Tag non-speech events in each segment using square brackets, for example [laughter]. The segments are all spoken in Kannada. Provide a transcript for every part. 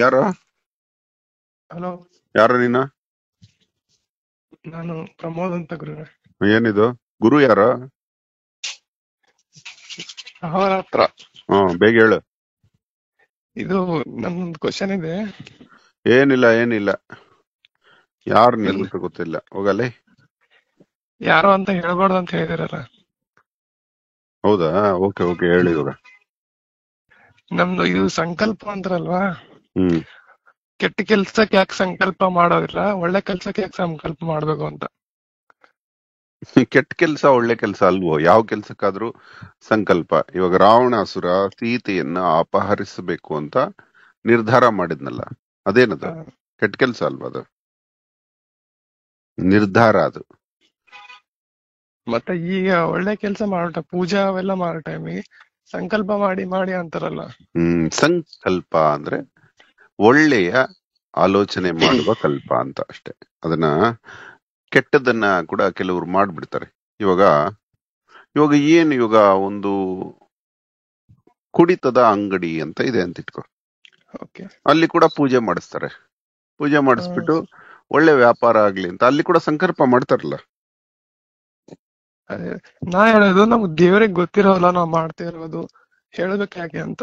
ಯಾರು ಹಲೋ ಯಾರು ನೀನು ನಾನು ಪ್ರಮೋದ್ ಅಂತ ಗುರು ಏನಿದು ಗುರು ಯಾರು ಅವರ ಹತ್ರ ಹ್ಮ್ ಬೇಗ ಹೇಳು ಇದು ನನ್ನೊಂದು ಕ್ವಶನ್ ಇದೆ ಏನಿಲ್ಲ ಏನಿಲ್ಲ ಯಾರು ನೀನು ಗೊತ್ತಿಲ್ಲ ಹೋಗಲ್ಲಿ ಯಾರು ಅಂತ ಹೇಳ್ಬಾರ್ದು ಅಂತ ಹೇಳಿದಿರಲ್ಲ ಹೌದಾ ಓಕೆ ಓಕೆ ಹೇಳಿ ನಮ್ದು ಇದು ಸಂಕಲ್ಪ ಅಂತಾರಲ್ವಾ ಕೆಟ್ಟ ಕೆಲ್ಸಕ್ಕೆ ಯಾಕೆ ಸಂಕಲ್ಪ ಮಾಡೋದಿಲ್ಲ ಒಳ್ಳೆ ಕೆಲ್ಸಕ್ಕೆ ಯಾಕೆ ಸಂಕಲ್ಪ ಮಾಡ್ಬೇಕು ಅಂತ [laughs] ಕೆಟ್ಟ ಕೆಲಸ ಒಳ್ಳೆ ಕೆಲಸ ಅಲ್ವೋ ಯಾವ ಕೆಲ್ಸಕ್ಕಾದ್ರೂ ಸಂಕಲ್ಪ ಇವಾಗ ರಾವಣಾಸುರ ಸೀತೆಯನ್ನ ಅಪಹರಿಸಬೇಕು ಅಂತ ನಿರ್ಧಾರ ಮಾಡಿದ್ನಲ್ಲ ಅದೇನದು ಕೆಟ್ಟ ಕೆಲ್ಸ ಅಲ್ವಾ ಅದು ನಿರ್ಧಾರ ಅದು ಮತ್ತೆ ಈಗ ಒಳ್ಳೆ ಕೆಲಸ ಮಾಡೋಟ ಪೂಜಾ ಅವೆಲ್ಲ ಮಾಡೋ ಟೈಮಿಗೆ ಸಂಕಲ್ಪ ಮಾಡಿ ಮಾಡಿ ಅಂತಾರಲ್ಲ ಹ್ಮ್ ಸಂಕಲ್ಪ ಅಂದ್ರೆ ಒಳ್ಳೆಯ ಆಲೋಚನೆ [coughs] ಮಾಡುವ ಕಲ್ಪ ಅಂತ ಅಷ್ಟೆ ಅದನ್ನ ಕೆಟ್ಟದನ್ನ ಕೂಡ ಕೆಲವರು ಮಾಡ್ಬಿಡ್ತಾರೆ ಇವಾಗ ಇವಾಗ ಏನು ಇವಾಗ ಒಂದು ಕುಡಿತದ ಅಂಗಡಿ ಅಂತ ಇದೆ ಅಂತ ಇಟ್ಕೊ ಅಲ್ಲಿ ಕೂಡ ಪೂಜೆ ಮಾಡಿಸ್ತಾರೆ ಪೂಜೆ ಮಾಡಿಸ್ಬಿಟ್ಟು ಒಳ್ಳೆ ವ್ಯಾಪಾರ ಆಗ್ಲಿ ಅಂತ ಅಲ್ಲಿ ಕೂಡ ಸಂಕಲ್ಪ ಮಾಡ್ತಾರಲ್ಲ ನಾ ಹೇಳೋದು ನಮ್ಗೆ ದೇವ್ರಿಗೆ ಗೊತ್ತಿರೋಲ್ಲ ನಾವ್ ಮಾಡ್ತಾ ಇರೋದು ಹೇಳಬೇಕಾಗಿ ಅಂತ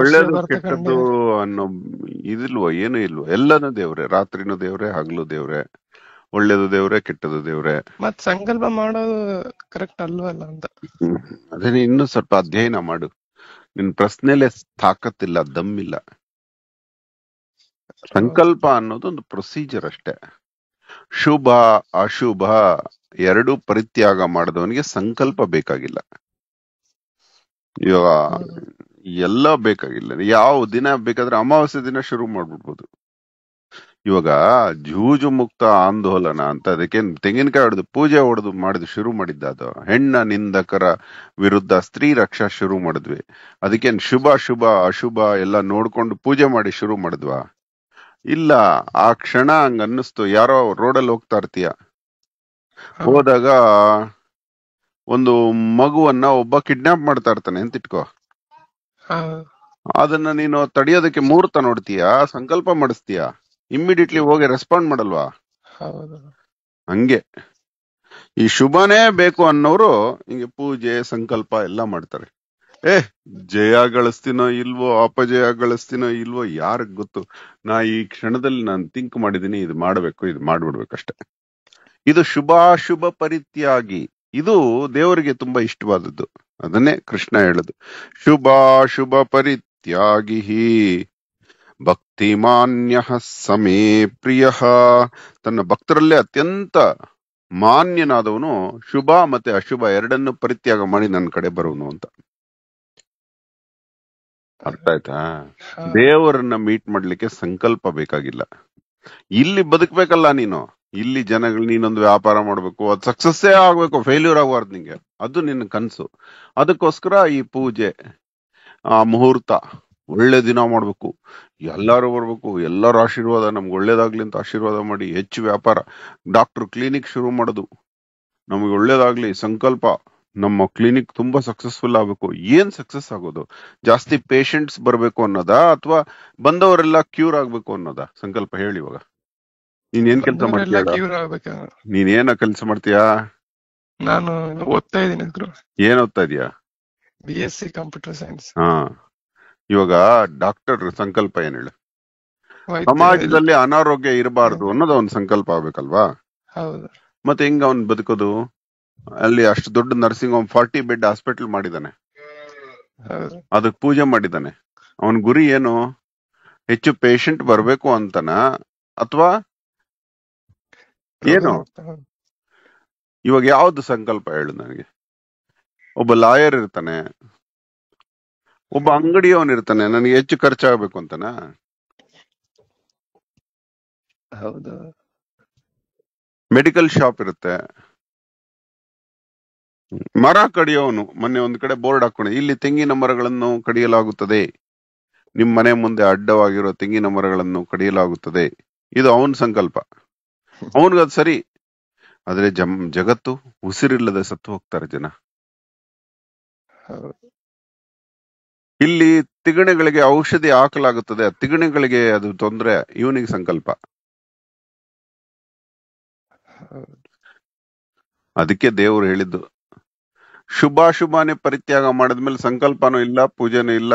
ಒಳ್ಳೇದು ಅನ್ನೋ ಇದಿಲ್ವ ಏನು ಇಲ್ವ ಎಲ್ಲಾನು ದೇವ್ರೆ ರಾತ್ರಿನೂ ದೇವ್ರೆ ಹಗಲು ದೇವ್ರೆ ಒಳ್ಳೇದು ದೇವ್ರೆ ಕೆಟ್ಟದು ದೇವ್ರೆ ಮತ್ ಸಂಕಲ್ಪ ಮಾಡೋದು ಕರೆಕ್ಟ್ ಅಲ್ವಲ್ಲ ಅಂತ ಅದೇ ಇನ್ನು ಸ್ವಲ್ಪ ಅಧ್ಯಯನ ಮಾಡು ನಿನ್ ಪ್ರಶ್ನೆಲೆ ತಾಕತ್ತಿಲ್ಲ ದಮ್ಮಿಲ್ಲ ಸಂಕಲ್ಪ ಅನ್ನೋದು ಒಂದು ಪ್ರೊಸೀಜರ್ ಅಷ್ಟೇ ಶುಭ ಅಶುಭ ಎರಡು ಪರಿತ್ಯಾಗ ಮಾಡಿದವನಿಗೆ ಸಂಕಲ್ಪ ಬೇಕಾಗಿಲ್ಲ ಇವಾಗ ಎಲ್ಲ ಬೇಕಾಗಿಲ್ಲ ಯಾವ ದಿನ ಬೇಕಾದ್ರೆ ಅಮಾವಾಸ್ಯ ದಿನ ಶುರು ಮಾಡ್ಬಿಡ್ಬೋದು ಇವಾಗ ಜೂಜು ಮುಕ್ತ ಆಂದೋಲನ ಅಂತ ಅದಕ್ಕೆ ತೆಂಗಿನಕಾಯಿ ಹೊಡೆದು ಪೂಜೆ ಹೊಡೆದು ಮಾಡಿದ್ ಶುರು ಮಾಡಿದ್ದ ಅದು ಹೆಣ್ಣ ನಿಂದಕರ ವಿರುದ್ಧ ಸ್ತ್ರೀ ರಕ್ಷಾ ಶುರು ಮಾಡಿದ್ವಿ ಅದಕ್ಕೇನ್ ಶುಭ ಶುಭ ಅಶುಭ ಎಲ್ಲ ನೋಡ್ಕೊಂಡು ಪೂಜೆ ಮಾಡಿ ಶುರು ಮಾಡಿದ್ವಾ ಇಲ್ಲ ಆ ಕ್ಷಣ ಹಂಗ ಅನ್ನಿಸ್ತು ಯಾರೋ ರೋಡಲ್ಲಿ ಹೋಗ್ತಾ ಇರ್ತೀಯ ಹೋದಾಗ ಒಂದು ಮಗುವನ್ನ ಒಬ್ಬ ಕಿಡ್ನಾಪ್ ಮಾಡ್ತಾ ಇರ್ತಾನೆ ಅಂತ ಇಟ್ಕೋ ಅದನ್ನ ನೀನು ತಡಿಯೋದಕ್ಕೆ ಮುಹೂರ್ತ ನೋಡ್ತೀಯಾ ಸಂಕಲ್ಪ ಮಾಡಿಸ್ತೀಯಾ ಇಮ್ಮಿಡಿಯೇಟ್ಲಿ ಹೋಗಿ ರೆಸ್ಪಾಂಡ್ ಮಾಡಲ್ವಾ ಹಂಗೆ ಈ ಶುಭನೇ ಬೇಕು ಅನ್ನೋರು ಹಿಂಗೆ ಪೂಜೆ ಸಂಕಲ್ಪ ಎಲ್ಲ ಮಾಡ್ತಾರೆ ಏ ಜಯ ಗಳಿಸ್ತೀನೋ ಇಲ್ವೋ ಅಪಜಯ ಗಳಿಸ್ತೀನೋ ಇಲ್ವೋ ಯಾರಿಗ್ ಗೊತ್ತು ನಾ ಈ ಕ್ಷಣದಲ್ಲಿ ನಾನು ಥಿಂಕ್ ಮಾಡಿದೀನಿ ಇದು ಮಾಡ್ಬೇಕು ಇದು ಮಾಡ್ಬಿಡ್ಬೇಕಷ್ಟೆ ಇದು ಶುಭಾಶುಭ ಪರಿತ್ಯಾಗಿ ಇದು ದೇವರಿಗೆ ತುಂಬಾ ಇಷ್ಟವಾದದ್ದು ಅದನ್ನೇ ಕೃಷ್ಣ ಹೇಳುದು ಶುಭ ಪರಿತ್ಯಾಗಿ ಮಾನ್ಯ ಸಮೇ ಪ್ರಿಯ ತನ್ನ ಭಕ್ತರಲ್ಲೇ ಅತ್ಯಂತ ಮಾನ್ಯನಾದವನು ಶುಭ ಮತ್ತೆ ಅಶುಭ ಎರಡನ್ನು ಪರಿತ್ಯಾಗ ಮಾಡಿ ನನ್ನ ಕಡೆ ಬರುವನು ಅಂತ ಅರ್ಥ ಆಯ್ತಾ ದೇವರನ್ನ ಮೀಟ್ ಮಾಡ್ಲಿಕ್ಕೆ ಸಂಕಲ್ಪ ಬೇಕಾಗಿಲ್ಲ ಇಲ್ಲಿ ಬದುಕ್ಬೇಕಲ್ಲ ನೀನು ಇಲ್ಲಿ ಜನಗಳು ನೀನೊಂದು ವ್ಯಾಪಾರ ಮಾಡಬೇಕು ಅದು ಸಕ್ಸಸ್ಸೇ ಆಗಬೇಕು ಫೇಲ್ಯೂರ್ ಆಗಬಾರ್ದು ನಿಂಗೆ ಅದು ನಿನ್ನ ಕನಸು ಅದಕ್ಕೋಸ್ಕರ ಈ ಪೂಜೆ ಆ ಮುಹೂರ್ತ ಒಳ್ಳೆ ದಿನ ಮಾಡಬೇಕು ಎಲ್ಲರೂ ಬರಬೇಕು ಎಲ್ಲರ ಆಶೀರ್ವಾದ ನಮ್ಗೆ ಒಳ್ಳೇದಾಗ್ಲಿ ಅಂತ ಆಶೀರ್ವಾದ ಮಾಡಿ ಹೆಚ್ಚು ವ್ಯಾಪಾರ ಡಾಕ್ಟರ್ ಕ್ಲಿನಿಕ್ ಶುರು ಮಾಡೋದು ನಮಗೆ ಒಳ್ಳೇದಾಗ್ಲಿ ಸಂಕಲ್ಪ ನಮ್ಮ ಕ್ಲಿನಿಕ್ ತುಂಬಾ ಸಕ್ಸಸ್ಫುಲ್ ಆಗಬೇಕು ಏನ್ ಸಕ್ಸಸ್ ಆಗೋದು ಜಾಸ್ತಿ ಪೇಷಂಟ್ಸ್ ಬರಬೇಕು ಅನ್ನೋದಾ ಅಥವಾ ಬಂದವರೆಲ್ಲ ಕ್ಯೂರ್ ಆಗ್ಬೇಕು ಅನ್ನೋದಾ ಸಂಕಲ್ಪ ಹೇಳಿ ಇವಾಗ ನೀನೇನ್ ಕೆಲಸ ಮಾಡ್ತೀಯ ನೀನೇನ ಕೆಲಸ ಮಾಡ್ತೀಯಾ ನಾನು ಓದ್ತಾ ಇದ್ದೀನಿ ಏನ್ ಓದ್ತಾ ಇದೀಯಾ B S C computer science ಹಾ ಇವಾಗ ಡಾಕ್ಟರ್ ಸಂಕಲ್ಪ ಏನ್ ಹೇಳು ಸಮಾಜದಲ್ಲಿ ಅನಾರೋಗ್ಯ ಇರಬಾರದು ಅನ್ನೋದು ಅವ್ನ ಸಂಕಲ್ಪ ಆಗ್ಬೇಕಲ್ವಾ ಮತ್ತೆ ಹೆಂಗ ಅವ್ನ್ ಬದುಕೋದು ಅಲ್ಲಿ ಅಷ್ಟು ದೊಡ್ಡ nursing home forty bed hospital ಮಾಡಿದಾನೆ ಅದಕ್ ಪೂಜೆ ಮಾಡಿದಾನೆ ಅವನ್ ಗುರಿ ಏನು ಹೆಚ್ಚು ಪೇಷಂಟ್ ಬರ್ಬೇಕು ಅಂತನಾ ಅಥವಾ ಏನು ಇವಾಗ ಯಾವ್ದು ಸಂಕಲ್ಪ ಹೇಳು ನನಗೆ ಒಬ್ಬ ಲಾಯರ್ ಇರ್ತಾನೆ ಒಬ್ಬ ಅಂಗಡಿಯವನ್ ಇರ್ತಾನೆ ನನಗೆ ಹೆಚ್ಚು ಖರ್ಚಾಗಬೇಕು ಅಂತನಾ ಮೆಡಿಕಲ್ ಶಾಪ್ ಇರುತ್ತೆ ಮರ ಕಡಿಯೋನು ಮೊನ್ನೆ ಒಂದ್ ಕಡೆ ಬೋರ್ಡ್ ಹಾಕೊಂಡೆ ಇಲ್ಲಿ ತೆಂಗಿನ ಮರಗಳನ್ನು ಕಡಿಯಲಾಗುತ್ತದೆ ನಿಮ್ಮ ಮನೆ ಮುಂದೆ ಅಡ್ಡವಾಗಿರೋ ತೆಂಗಿನ ಮರಗಳನ್ನು ಕಡಿಯಲಾಗುತ್ತದೆ ಇದು ಅವನ ಸಂಕಲ್ಪ ಅವನಿಗೆ ಸರಿ ಆದ್ರೆ ಜಮ್ ಜಗತ್ತು ಉಸಿರಿಲ್ಲದೆ ಸತ್ತು ಹೋಗ್ತಾರೆ ಜನ ಇಲ್ಲಿ ತಿಗಣೆಗಳಿಗೆ ಔಷಧಿ ಹಾಕಲಾಗುತ್ತದೆ ತಿಗಣೆಗಳಿಗೆ ಅದು ತೊಂದರೆ ಇವನಿಗೆ ಸಂಕಲ್ಪ ಅದಕ್ಕೆ ದೇವರು ಹೇಳಿದ್ದು ಶುಭಾಶುಭಾನೇ ಪರಿತ್ಯಾಗ ಮಾಡಿದ್ಮೇಲೆ ಸಂಕಲ್ಪನೂ ಇಲ್ಲ ಪೂಜೆನೂ ಇಲ್ಲ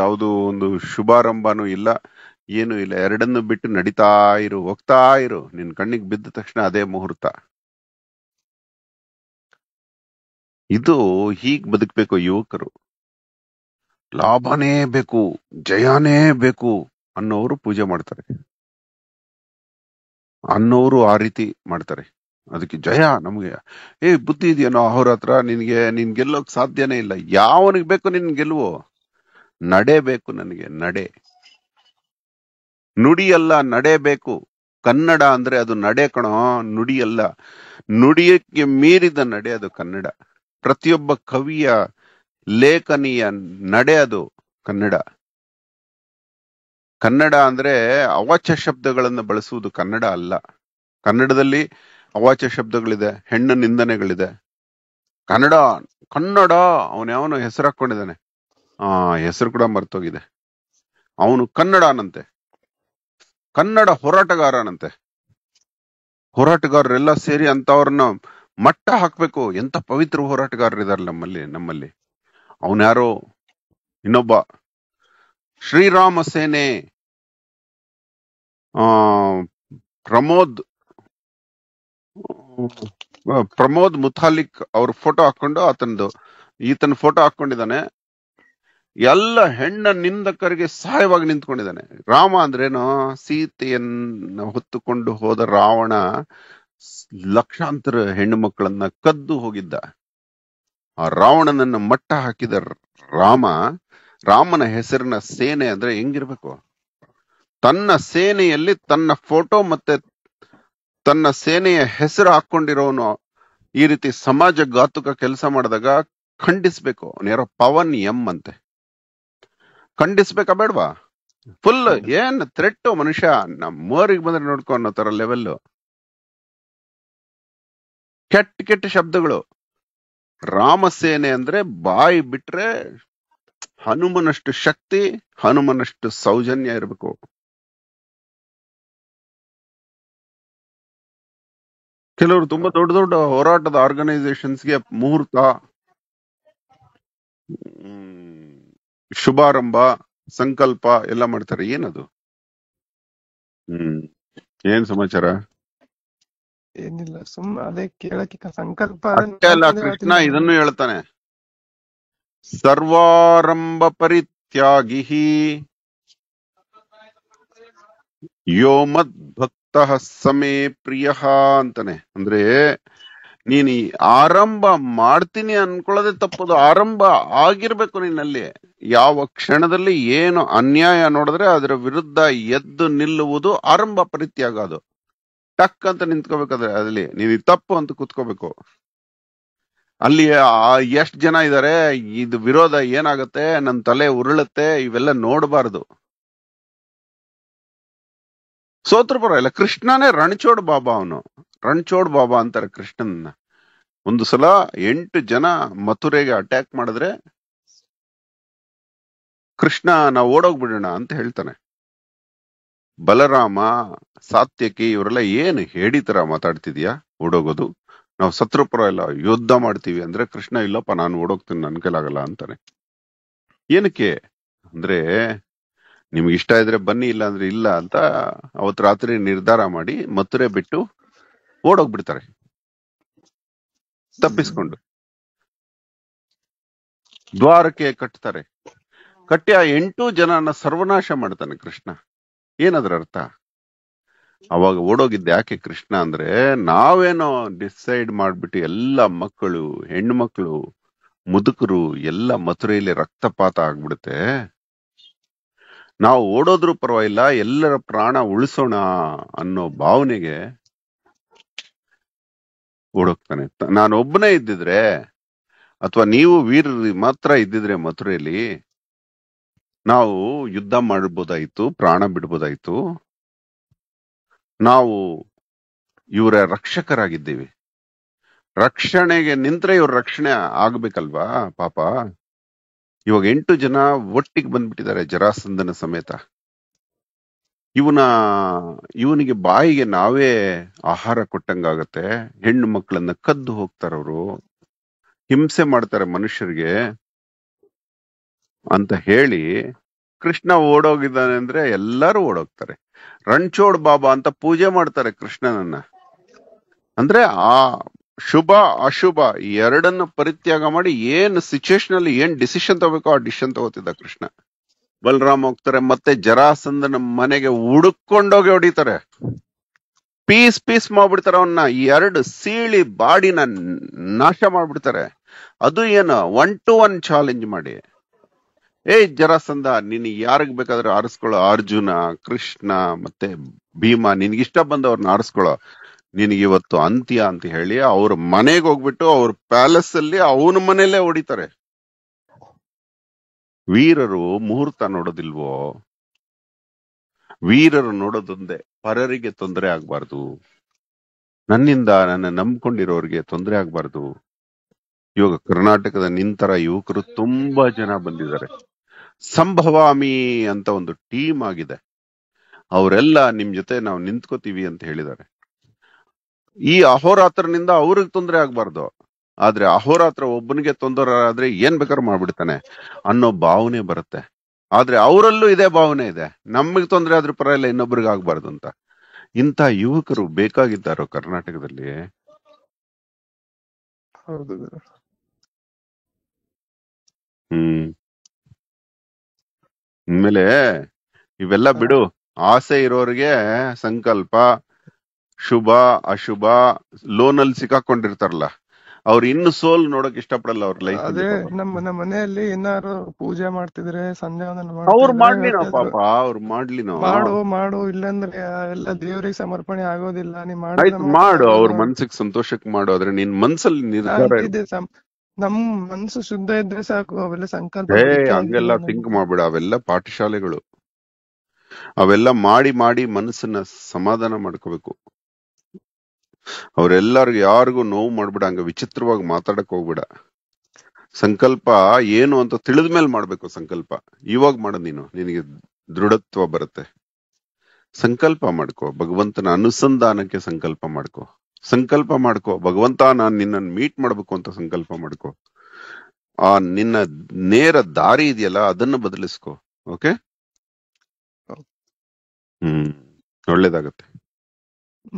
ಯಾವುದು ಒಂದು ಶುಭಾರಂಭನೂ ಇಲ್ಲ ಏನು ಇಲ್ಲ ಎರಡನ್ನು ಬಿಟ್ಟು ನಡೀತಾ ಇರು ಹೋಗ್ತಾ ಇರು ನಿನ್ ಕಣ್ಣಿಗೆ ಬಿದ್ದ ತಕ್ಷಣ ಅದೇ ಮುಹೂರ್ತ ಇದು ಹೀಗ್ ಬದುಕ್ಬೇಕು ಯುವಕರು ಲಾಭನೇ ಬೇಕು ಜಯಾನೇ ಬೇಕು ಅನ್ನೋರು ಪೂಜೆ ಮಾಡ್ತಾರೆ ಅನ್ನೋರು ಆ ರೀತಿ ಮಾಡ್ತಾರೆ ಅದಕ್ಕೆ ಜಯ ನಮಗೆ ಏ ಬುದ್ಧಿ ಇದೆಯೋ ಅವ್ರ ಹತ್ರ ನಿನ್ಗೆ ನಿನ್ ಗೆಲ್ಲೋಕ್ ಸಾಧ್ಯನೇ ಇಲ್ಲ ಯಾವನಿಗೆ ಬೇಕು ನಿನ್ ಗೆಲ್ವೋ ನಡೆ ಬೇಕು ನನಗೆ ನಡೆ ನುಡಿಯಲ್ಲ ನಡೆಯಬೇಕು ಕನ್ನಡ ಅಂದ್ರೆ ಅದು ನಡೆಕಣೋ ನುಡಿಯಲ್ಲ ನುಡಿಯಕ್ಕೆ ಮೀರಿದ ನಡೆ ಅದು ಕನ್ನಡ ಪ್ರತಿಯೊಬ್ಬ ಕವಿಯ ಲೇಖನಿಯ ನಡೆ ಅದು ಕನ್ನಡ ಕನ್ನಡ ಅಂದ್ರೆ ಅವಾಚ್ಯ ಶಬ್ದಗಳನ್ನು ಬಳಸುವುದು ಕನ್ನಡ ಅಲ್ಲ ಕನ್ನಡದಲ್ಲಿ ಅವಾಚ್ಯ ಶಬ್ದಗಳಿದೆ ಹೆಣ್ಣು ನಿಂದನೆಗಳಿದೆ ಕನ್ನಡ ಕನ್ನಡ ಅವನ ಯಾವನು ಹೆಸರು ಹಾಕೊಂಡಿದ್ದಾನೆ ಆ ಹೆಸರು ಕೂಡ ಮರ್ತೋಗಿದೆ ಅವನು ಕನ್ನಡನಂತೆ ಕನ್ನಡ ಹೋರಾಟಗಾರನಂತೆ ಹೋರಾಟಗಾರರೆಲ್ಲ ಸೇರಿ ಅಂತವ್ರನ್ನ ಮಟ್ಟ ಹಾಕ್ಬೇಕು ಎಂತ ಪವಿತ್ರ ಹೋರಾಟಗಾರರಿದ್ದಾರೆ ನಮ್ಮಲ್ಲಿ ನಮ್ಮಲ್ಲಿ ಅವನ್ಯಾರೋ ಇನ್ನೊಬ್ಬ ಶ್ರೀರಾಮ ಸೇನೆ ಆ ಪ್ರಮೋದ್ ಪ್ರಮೋದ್ ಮುಥಾಲಿಕ್ ಅವ್ರ ಫೋಟೋ ಹಾಕೊಂಡು ಆತನದು ಈತನ ಫೋಟೋ ಹಾಕೊಂಡಿದ್ದಾನೆ ಎಲ್ಲ ಹೆಣ್ಣ ನಿಂದಕರಿಗೆ ಸಹಾಯವಾಗಿ ನಿಂತ್ಕೊಂಡಿದ್ದಾನೆ ರಾಮ ಅಂದ್ರೇನು ಸೀತೆಯನ್ನ ಹೊತ್ತುಕೊಂಡು ಹೋದ ರಾವಣ ಲಕ್ಷಾಂತರ ಹೆಣ್ಣು ಮಕ್ಕಳನ್ನ ಕದ್ದು ಹೋಗಿದ್ದ ಆ ರಾವಣನನ್ನ ಮಟ್ಟ ಹಾಕಿದ ರಾಮ ರಾಮನ ಹೆಸರಿನ ಸೇನೆ ಅಂದ್ರೆ ಹೆಂಗಿರ್ಬೇಕು ತನ್ನ ಸೇನೆಯಲ್ಲಿ ತನ್ನ ಫೋಟೋ ಮತ್ತೆ ತನ್ನ ಸೇನೆಯ ಹೆಸರು ಹಾಕೊಂಡಿರೋನು ಈ ರೀತಿ ಸಮಾಜ ಘಾತುಕ ಕೆಲಸ ಮಾಡಿದಾಗ ಖಂಡಿಸ್ಬೇಕು ಅವನ ಪವನ್ ಎಂ ಅಂತೆ ಖಂಡಿಸ್ಬೇಕಾ ಬೇಡವಾ ಫುಲ್ ಏನ್ ಥ್ರೆಟ್ ಮನುಷ್ಯ ನಮ್ಮೋರಿಗೆ ಬಂದ್ರೆ ನೋಡ್ಕೊ ಅನ್ನೋ ತರ ಲೆವೆಲ್ ಕೆಟ್ಟ ಕೆಟ್ಟ ಶಬ್ದಗಳು ರಾಮಸೇನೆ ಅಂದ್ರೆ ಬಾಯಿ ಬಿಟ್ರೆ ಹನುಮನಷ್ಟು ಶಕ್ತಿ ಹನುಮನಷ್ಟು ಸೌಜನ್ಯ ಇರಬೇಕು ಕೆಲವರು ತುಂಬಾ ದೊಡ್ಡ ದೊಡ್ಡ ಹೋರಾಟದ ಆರ್ಗನೈಸೇಷನ್ಸ್ಗೆ ಮುಹೂರ್ತ ಶುಭಾರಂಭ ಸಂಕಲ್ಪ ಎಲ್ಲ ಮಾಡ್ತಾರೆ ಏನದು ಹ್ಮ್ ಏನ್ ಸಮಾಚಾರ ಏನಿಲ್ಲ ಸುಮ್ಮ ಅದೇ ಕೇಳಕ್ಕೆ ಸಂಕಲ್ಪ ಕೃಷ್ಣ ಇದನ್ನು ಹೇಳ್ತಾನೆ ಸರ್ವಾರಂಭ ಪರಿತ್ಯಾಗಿಹಿ ಯೋ ಭಕ್ತ ಸಮೇ ಪ್ರಿಯ ಅಂತಾನೆ ಅಂದ್ರೆ ನೀನು ಆರಂಭ ಮಾಡ್ತೀನಿ ಅನ್ಕೊಳ್ಳೋದೆ ತಪ್ಪದು ಆರಂಭ ಆಗಿರ್ಬೇಕು ನಿನ್ನಲ್ಲಿ ಯಾವ ಕ್ಷಣದಲ್ಲಿ ಏನು ಅನ್ಯಾಯ ನೋಡಿದ್ರೆ ಅದರ ವಿರುದ್ಧ ಎದ್ದು ನಿಲ್ಲುವುದು ಆರಂಭ ಪರಿತ್ಯಾಗ ಅದು ಟಕ್ ಅಂತ ನಿಂತ್ಕೋಬೇಕಾದ್ರೆ ಅಲ್ಲಿ ನೀನು ತಪ್ಪು ಅಂತ ಕುತ್ಕೋಬೇಕು ಅಲ್ಲಿ ಎಷ್ಟ್ ಜನ ಇದಾರೆ ಇದು ವಿರೋಧ ಏನಾಗುತ್ತೆ ನನ್ನ ತಲೆ ಉರುಳುತ್ತೆ ಇವೆಲ್ಲ ನೋಡಬಾರದು ಸೋತ್ರ ಪರವಾಗಿಲ್ಲ ಕೃಷ್ಣನೇ ರಣಚೋಡ್ ಬಾಬಾ ಅವನು ರಣಚೋಡ್ ಬಾಬಾ ಅಂತಾರೆ ಕೃಷ್ಣನ್ನ ಒಂದು ಸಲ ಎಂಟು ಜನ ಮಥುರೆಗೆ ಅಟ್ಯಾಕ್ ಮಾಡಿದ್ರೆ ಕೃಷ್ಣ ನಾವು ಓಡೋಗ್ಬಿಡೋಣ ಅಂತ ಹೇಳ್ತಾನೆ ಬಲರಾಮ ಸಾತ್ಯಕಿ ಇವರೆಲ್ಲ ಏನು ಹೇಳಿ ತರ ಮಾತಾಡ್ತಿದ್ಯಾ ಓಡೋಗೋದು ನಾವು ಸತ್ರುಪುರ ಎಲ್ಲ ಯುದ್ಧ ಮಾಡ್ತೀವಿ ಅಂದ್ರೆ ಕೃಷ್ಣ ಇಲ್ಲಪ್ಪ ನಾನು ಓಡೋಗ್ತೀನಿ ನನ್ ಕೈಲಾಗಲ್ಲ ಅಂತಾನೆ ಏನಕ್ಕೆ ಅಂದ್ರೆ ನಿಮ್ಗೆ ಇಷ್ಟ ಇದ್ರೆ ಬನ್ನಿ ಇಲ್ಲ ಅಂದ್ರೆ ಇಲ್ಲ ಅಂತ ಅವತ್ ರಾತ್ರಿ ನಿರ್ಧಾರ ಮಾಡಿ ಮಥುರೆ ಬಿಟ್ಟು ಓಡೋಗ್ಬಿಡ್ತಾರೆ ತಪ್ಪಿಸ್ಕೊಂಡು ದ್ವಾರಕ್ಕೆ ಕಟ್ತಾರೆ ಕಟ್ಟಿ ಆ ಎಂಟು ಜನನ ಸರ್ವನಾಶ ಮಾಡ್ತಾನೆ ಕೃಷ್ಣ ಏನಾದ್ರ ಅರ್ಥ ಅವಾಗ ಓಡೋಗಿದ್ದೆ ಯಾಕೆ ಕೃಷ್ಣ ಅಂದ್ರೆ ನಾವೇನೋ ಡಿಸೈಡ್ ಮಾಡ್ಬಿಟ್ಟು ಎಲ್ಲ ಮಕ್ಕಳು ಹೆಣ್ಮಕ್ಳು ಮುದುಕರು ಎಲ್ಲ ಮಥುರೆಯಲ್ಲಿ ರಕ್ತಪಾತ ಆಗ್ಬಿಡುತ್ತೆ ನಾವು ಓಡೋದ್ರೂ ಪರವಾಗಿಲ್ಲ ಎಲ್ಲರ ಪ್ರಾಣ ಉಳಿಸೋಣ ಅನ್ನೋ ಭಾವನೆಗೆ ಓಡೋಗ್ತಾನೆ ಒಬ್ಬನೇ ಇದ್ದಿದ್ರೆ ಅಥವಾ ನೀವು ವೀರರು ಮಾತ್ರ ಇದ್ದಿದ್ರೆ ಮಥುರೆಯಲ್ಲಿ ನಾವು ಯುದ್ಧ ಮಾಡ್ಬೋದಾಯ್ತು ಪ್ರಾಣ ಬಿಡ್ಬೋದಾಯ್ತು ನಾವು ಇವರ ರಕ್ಷಕರಾಗಿದ್ದೀವಿ ರಕ್ಷಣೆಗೆ ನಿಂತ್ರೆ ಇವ್ರ ರಕ್ಷಣೆ ಆಗ್ಬೇಕಲ್ವಾ ಪಾಪ ಇವಾಗ ಎಂಟು ಜನ ಒಟ್ಟಿಗೆ ಬಂದ್ಬಿಟ್ಟಿದ್ದಾರೆ ಜರಾಸಂದನ ಸಮೇತ ಇವನ ಇವನಿಗೆ ಬಾಯಿಗೆ ನಾವೇ ಆಹಾರ ಕೊಟ್ಟಂಗಾಗತ್ತೆ ಹೆಣ್ಣು ಮಕ್ಕಳನ್ನ ಕದ್ದು ಹೋಗ್ತಾರವ್ರು ಹಿಂಸೆ ಮಾಡ್ತಾರೆ ಮನುಷ್ಯರಿಗೆ ಅಂತ ಹೇಳಿ ಕೃಷ್ಣ ಓಡೋಗಿದ್ದಾನೆ ಅಂದ್ರೆ ಎಲ್ಲರೂ ಓಡೋಗ್ತಾರೆ ರಣಚೋಡ್ ಬಾಬಾ ಅಂತ ಪೂಜೆ ಮಾಡ್ತಾರೆ ಕೃಷ್ಣನನ್ನ ಅಂದ್ರೆ ಆ ಶುಭ ಅಶುಭ ಎರಡನ್ನು ಪರಿತ್ಯಾಗ ಮಾಡಿ ಏನ್ ಸಿಚುವೇಶನ್ ಅಲ್ಲಿ ಏನ್ ಡಿಸಿಷನ್ ತಗೋಬೇಕು ಆ ಡಿಸಿಷನ್ ತಗೋತಿದ್ದ ಕೃಷ್ಣ ಬಲರಾಮ್ ಹೋಗ್ತಾರೆ ಮತ್ತೆ ಜರಾಸಂದನ ಮನೆಗೆ ಹುಡುಕೊಂಡೋಗಿ ಹೊಡಿತಾರೆ ಪೀಸ್ ಪೀಸ್ ಮಾಡ್ಬಿಡ್ತಾರೆ ಅವನ್ನ ಎರಡು ಸೀಳಿ ಬಾಡಿನ ನಾಶ ಮಾಡ್ಬಿಡ್ತಾರೆ ಅದು ಏನು ಒನ್ ಟು ಒನ್ ಚಾಲೆಂಜ್ ಮಾಡಿ ಏ ಜರಾಸಂದ ನಿನ್ ಯಾರಿಗ್ ಬೇಕಾದ್ರೂ ಆರಿಸ್ಕೊಳ್ಳೋ ಅರ್ಜುನ ಕೃಷ್ಣ ಮತ್ತೆ ಭೀಮಾ ನಿನ್ಗಿಷ್ಟ ಬಂದವ್ರನ್ನ ಆರಿಸ್ಕೊಳ್ಳೋ ನಿನಗಿವತ್ತು ಇವತ್ತು ಅಂತ್ಯ ಅಂತ ಹೇಳಿ ಅವ್ರ ಮನೆಗೆ ಹೋಗ್ಬಿಟ್ಟು ಅವ್ರ ಪ್ಯಾಲೇಸ್ ಅಲ್ಲಿ ಅವನ ಮನೇಲೆ ಹೊಡಿತಾರೆ ವೀರರು ಮುಹೂರ್ತ ನೋಡೋದಿಲ್ವೋ ವೀರರು ನೋಡೋದೊಂದೇ ಪರರಿಗೆ ತೊಂದರೆ ಆಗ್ಬಾರ್ದು ನನ್ನಿಂದ ನನ್ನ ನಂಬ್ಕೊಂಡಿರೋರಿಗೆ ತೊಂದರೆ ಆಗ್ಬಾರ್ದು ಇವಾಗ ಕರ್ನಾಟಕದ ನಿಂತರ ಯುವಕರು ತುಂಬಾ ಜನ ಬಂದಿದ್ದಾರೆ ಸಂಭವಾಮಿ ಅಂತ ಒಂದು ಟೀಮ್ ಆಗಿದೆ ಅವರೆಲ್ಲ ನಿಮ್ ಜೊತೆ ನಾವು ನಿಂತ್ಕೋತೀವಿ ಅಂತ ಹೇಳಿದ್ದಾರೆ ಈ ಅಹೋರಾತ್ರನಿಂದ ಅವ್ರಿಗೆ ತೊಂದರೆ ಆಗ್ಬಾರ್ದು ಆದ್ರೆ ಅಹೋರಾತ್ರ ಒಬ್ಬನಿಗೆ ತೊಂದರೆ ಆದ್ರೆ ಏನ್ ಬೇಕಾದ್ರೂ ಮಾಡ್ಬಿಡ್ತಾನೆ ಅನ್ನೋ ಭಾವನೆ ಬರುತ್ತೆ ಆದ್ರೆ ಅವರಲ್ಲೂ ಇದೇ ಭಾವನೆ ಇದೆ ನಮಗ್ ತೊಂದರೆ ಆದ್ರೂ ಪರವಾಗಿಲ್ಲ ಇನ್ನೊಬ್ರಿಗೆ ಆಗ್ಬಾರ್ದು ಅಂತ ಇಂಥ ಯುವಕರು ಬೇಕಾಗಿದ್ದಾರೋ ಕರ್ನಾಟಕದಲ್ಲಿ ಹ್ಮ್ ಮೇಲೆ ಇವೆಲ್ಲ ಬಿಡು ಆಸೆ ಇರೋರಿಗೆ ಸಂಕಲ್ಪ ಶುಭ ಅಶುಭ ಲೋನಲ್ಲಿ ಸಿಕ್ಕಾಕೊಂಡಿರ್ತಾರಲ್ಲ ಅವ್ರು ಇನ್ನು ಸೋಲ್ ನೋಡಕ್ ಇಷ್ಟಪಡಲ್ಲ ಅವ್ರ ಲೈಫ್ ಅದೇ ನಮ್ಮ ನಮ್ಮ ಮನೆಯಲ್ಲಿ ಇನ್ನಾರು ಪೂಜೆ ಮಾಡ್ತಿದ್ರೆ ಸಂಜೆ ಅವ್ರು ಮಾಡ್ಲಿ ಪಾಪ ಅವ್ರು ಮಾಡ್ಲಿ ನಾವು ಮಾಡು ಮಾಡು ಇಲ್ಲಂದ್ರೆ ಎಲ್ಲ ದೇವ್ರಿಗೆ ಸಮರ್ಪಣೆ ಆಗೋದಿಲ್ಲ ನೀ ಮಾಡು ಮಾಡು ಅವ್ರ ಮನ್ಸಿಗೆ ಸಂತೋಷಕ್ಕೆ ಮಾಡು ಆದ್ರೆ ನಿನ್ ಮನ್ಸಲ್ಲಿ ನಿರ್ಧಾರ ನಮ್ ಮನ್ಸು ಶುದ್ಧ ಇದ್ರೆ ಸಾಕು ಅವೆಲ್ಲ ಸಂಕಲ್ಪ ಹಂಗೆಲ್ಲ ಥಿಂಕ್ ಮಾಡ್ಬಿಡ ಅವೆಲ್ಲ ಪಾಠಶಾಲೆಗಳು ಅವೆಲ್ಲ ಮಾಡಿ ಮಾಡಿ ಮನಸ್ಸನ್ನ ಸಮಾಧಾನ ಮಾಡ್ಕೋಬೇಕು ಅವ್ರೆಲ್ಲರಿಗೂ ಯಾರಿಗೂ ನೋವು ಮಾಡ್ಬಿಡ ಹಂಗ ವಿಚಿತ್ರವಾಗಿ ಮಾತಾಡಕ್ ಹೋಗ್ಬಿಡ ಸಂಕಲ್ಪ ಏನು ಅಂತ ತಿಳಿದ ಮೇಲೆ ಮಾಡ್ಬೇಕು ಸಂಕಲ್ಪ ಇವಾಗ ಮಾಡು ನೀನು ನಿನಗೆ ದೃಢತ್ವ ಬರುತ್ತೆ ಸಂಕಲ್ಪ ಮಾಡ್ಕೋ ಭಗವಂತನ ಅನುಸಂಧಾನಕ್ಕೆ ಸಂಕಲ್ಪ ಮಾಡ್ಕೋ ಸಂಕಲ್ಪ ಮಾಡ್ಕೋ ಭಗವಂತ ನಾನು ನಿನ್ನನ್ನು ಮೀಟ್ ಮಾಡ್ಬೇಕು ಅಂತ ಸಂಕಲ್ಪ ಮಾಡ್ಕೋ ಆ ನಿನ್ನ ನೇರ ದಾರಿ ಇದೆಯಲ್ಲ ಅದನ್ನ ಬದಲಿಸ್ಕೋ ಓಕೆ ಹ್ಮ್ ಒಳ್ಳೇದಾಗತ್ತೆ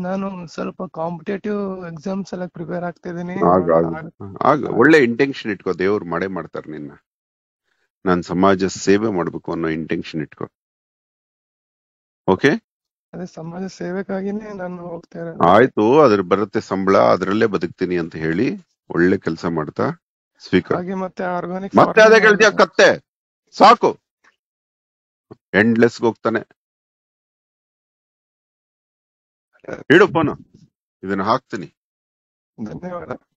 ನಾನು ಸ್ವಲ್ಪ ಕಾಂಪಿಟೇಟಿವ್ ಎಕ್ಸಾಮ್ಸ್ ಎಲ್ಲ ಪ್ರಿಪೇರ್ ಆಗ್ತಾ ಆಗ ಆಗ ಒಳ್ಳೆ ಇಂಟೆನ್ಷನ್ ಇಟ್ಕೋ ದೇವ್ರು ಮಾಡೇ ಮಾಡ್ತಾರೆ ನಿನ್ನ ನಾನು ಸಮಾಜ ಸೇವೆ ಮಾಡಬೇಕು ಅನ್ನೋ ಇಂಟೆನ್ಷನ್ ಇಟ್ಕೋ ಓಕೆ ಅದೇ ಸಮಾಜ ಸೇವೆಗಾಗಿನೇ ನಾನು ಹೋಗ್ತಾ ಇರೋದು ಆಯ್ತು ಅದ್ರ ಬರುತ್ತೆ ಸಂಬಳ ಅದರಲ್ಲೇ ಬದುಕ್ತೀನಿ ಅಂತ ಹೇಳಿ ಒಳ್ಳೆ ಕೆಲಸ ಮಾಡ್ತಾ ಸ್ವೀಕಾರ ಹಾಗೆ ಮತ್ತೆ ಆರ್ಗಾನಿಕ್ ಮತ್ತೆ ಅದೇ ಕೇಳ್ತೀಯ ಕತ್ತೆ ಸಾಕು ಎಂಡ್ಲೆಸ್ ಹೋಗ್ತಾನೆ ಇಡು ಫೋನು ಇದನ್ನ ಹಾಕ್ತೀನಿ ಧನ್ಯವಾದ